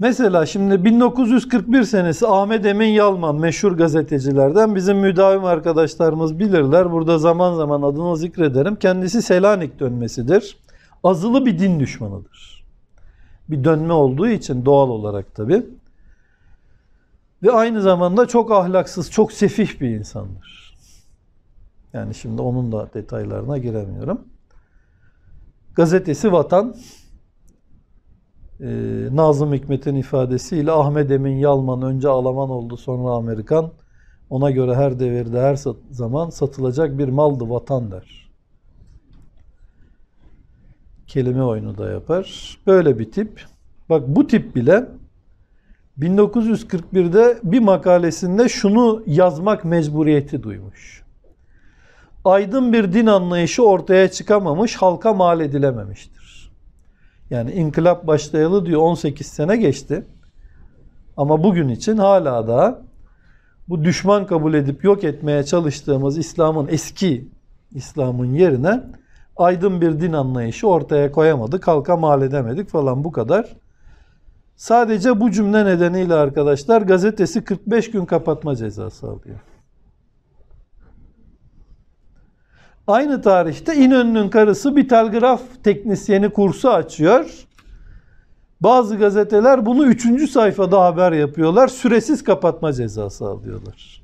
Mesela şimdi 1941 senesi Ahmet Emin Yalman meşhur gazetecilerden bizim müdavim arkadaşlarımız bilirler. Burada zaman zaman adını zikrederim. Kendisi Selanik dönmesidir. Azılı bir din düşmanıdır. Bir dönme olduğu için doğal olarak tabi. Ve aynı zamanda çok ahlaksız, çok sefih bir insandır. Yani şimdi onun da detaylarına giremiyorum. Gazetesi Vatan, ee, Nazım Hikmet'in ifadesiyle Ahmet Emin Yalman önce Alman oldu sonra Amerikan. Ona göre her devirde her zaman satılacak bir maldı vatan der. Kelime oyunu da yapar. Böyle bir tip. Bak bu tip bile 1941'de bir makalesinde şunu yazmak mecburiyeti duymuş. Aydın bir din anlayışı ortaya çıkamamış, halka mal edilememiştir. Yani inkılap başlayalı diyor 18 sene geçti. Ama bugün için hala da bu düşman kabul edip yok etmeye çalıştığımız İslam'ın eski İslam'ın yerine aydın bir din anlayışı ortaya koyamadık, halka mal edemedik falan bu kadar. Sadece bu cümle nedeniyle arkadaşlar gazetesi 45 gün kapatma cezası alıyor. Aynı tarihte İnönü'nün karısı bir telgraf teknisyeni kursu açıyor. Bazı gazeteler bunu üçüncü sayfada haber yapıyorlar. Süresiz kapatma cezası alıyorlar.